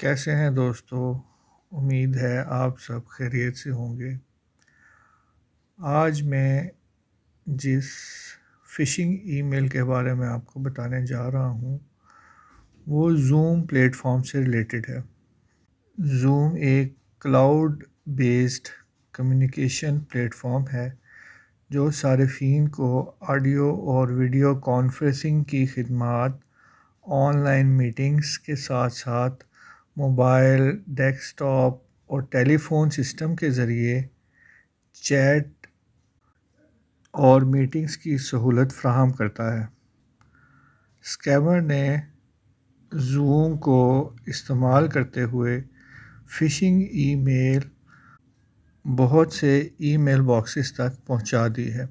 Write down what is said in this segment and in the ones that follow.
कैसे हैं दोस्तों उम्मीद है आप सब खैरियत से होंगे आज मैं जिस फ़िशिंग ईमेल के बारे में आपको बताने जा रहा हूँ वो जूम प्लेटफॉर्म से रिलेटेड है जूम एक क्लाउड बेस्ड कम्युनिकेशन प्लेटफॉर्म है जो सार्फिन को ऑडियो और वीडियो कॉन्फ्रेंसिंग की खदमात ऑनलाइन मीटिंग्स के साथ साथ मोबाइल डेस्कटॉप और टेलीफोन सिस्टम के ज़रिए चैट और मीटिंग्स की सहूलत फ्राहम करता है स्कैमर ने जूम को इस्तेमाल करते हुए फ़िशिंग ईमेल बहुत से ईमेल बॉक्सेस तक पहुंचा दी है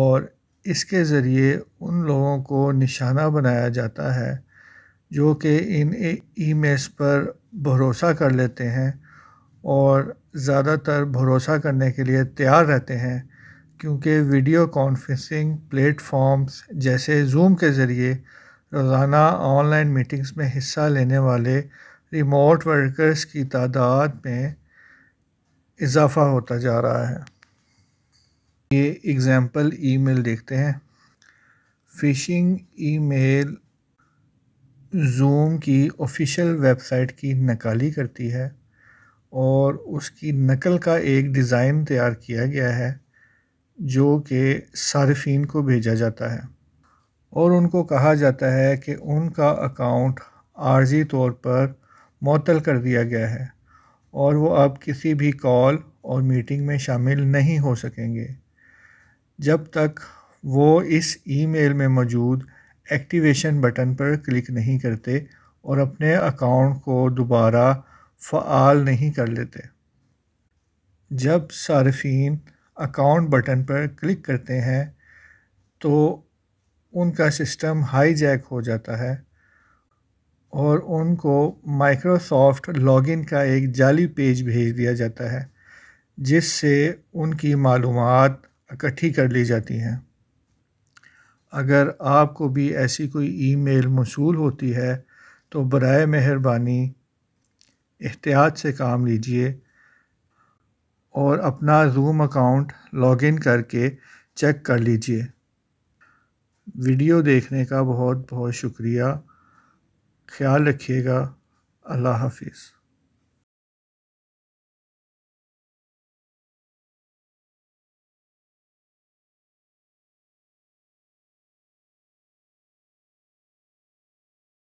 और इसके ज़रिए उन लोगों को निशाना बनाया जाता है जो कि इन ईमेल्स पर भरोसा कर लेते हैं और ज़्यादातर भरोसा करने के लिए तैयार रहते हैं क्योंकि वीडियो कॉन्फ्रेंसिंग प्लेटफॉर्म्स जैसे जूम के ज़रिए रोज़ाना ऑनलाइन मीटिंग्स में हिस्सा लेने वाले रिमोट वर्कर्स की तादाद में इजाफा होता जा रहा है ये एग्ज़ाम्पल ईमेल देखते हैं फ़िशिंग ईमेल जूम की ऑफिशियल वेबसाइट की नकाली करती है और उसकी नकल का एक डिज़ाइन तैयार किया गया है जो कि सार्फिन को भेजा जाता है और उनको कहा जाता है कि उनका अकाउंट आर्जी तौर पर मअतल कर दिया गया है और वो अब किसी भी कॉल और मीटिंग में शामिल नहीं हो सकेंगे जब तक वो इस ईमेल में मौजूद एक्टिवेशन बटन पर क्लिक नहीं करते और अपने अकाउंट को दोबारा फ़ाल नहीं कर लेते जब सार्फिन अकाउंट बटन पर क्लिक करते हैं तो उनका सिस्टम हाईजैक हो जाता है और उनको माइक्रोसॉफ्ट लॉगिन का एक जाली पेज भेज दिया जाता है जिससे उनकी मालूमात इकट्ठी कर ली जाती हैं अगर आपको भी ऐसी कोई ईमेल मौसूल होती है तो बर मेहरबानी एहतियात से काम लीजिए और अपना जूम अकाउंट लॉग इन करके चेक कर लीजिए वीडियो देखने का बहुत बहुत शुक्रिया ख्याल रखिएगा अल्लाह हाफिज़